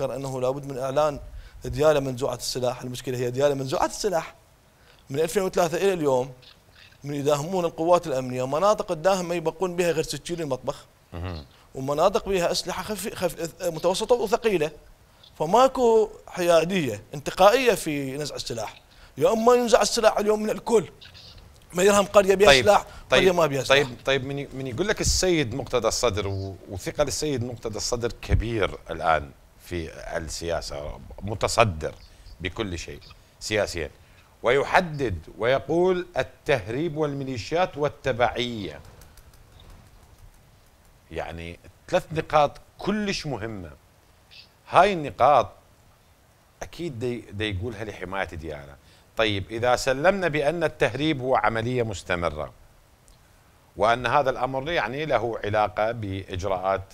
ذكر انه لابد من اعلان دياله منزوعه السلاح، المشكله هي دياله منزوعه السلاح. من 2003 الى اليوم من يداهمون القوات الامنيه مناطق الداهمه يبقون بها غير سكين المطبخ. ومناطق بها اسلحه خفي خف متوسطه وثقيله. فماكو حياديه انتقائيه في نزع السلاح. يا اما ينزع السلاح اليوم من الكل. ما يرهم قريه بها طيب سلاح طيب قريه ما بها سلاح طيب طيب من من يقول لك السيد مقتدى الصدر وثقل السيد مقتدى الصدر كبير الان في السياسة متصدر بكل شيء سياسيا ويحدد ويقول التهريب والميليشيات والتبعية يعني ثلاث نقاط كلش مهمة هاي النقاط أكيد دي, دي يقولها لحماية ديانة طيب إذا سلمنا بأن التهريب هو عملية مستمرة وأن هذا الأمر يعني له علاقة بإجراءات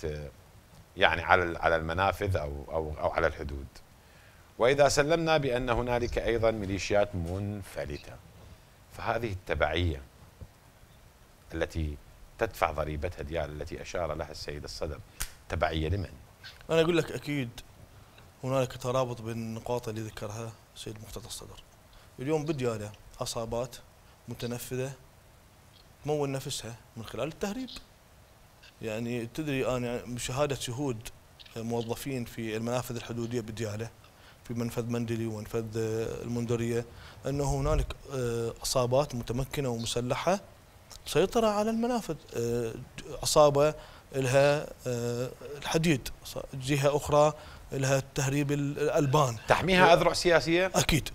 يعني على على المنافذ او او او على الحدود. واذا سلمنا بان هنالك ايضا ميليشيات منفلته فهذه التبعيه التي تدفع ضريبتها ديال التي اشار لها السيد الصدر تبعيه لمن؟ انا اقول لك اكيد هنالك ترابط بين النقاط اللي ذكرها السيد مختار الصدر. اليوم بدياله عصابات متنفذه تمول نفسها من خلال التهريب. يعني تدري انا بشهاده شهود موظفين في المنافذ الحدوديه بدياله في منفذ مندلي ومنفذ آه، المندريه انه هنالك عصابات آه، متمكنه ومسلحه مسيطره على المنافذ عصابه آه، لها الحديد جهه اخرى لها تهريب الالبان تحميها اذرع سياسيه اكيد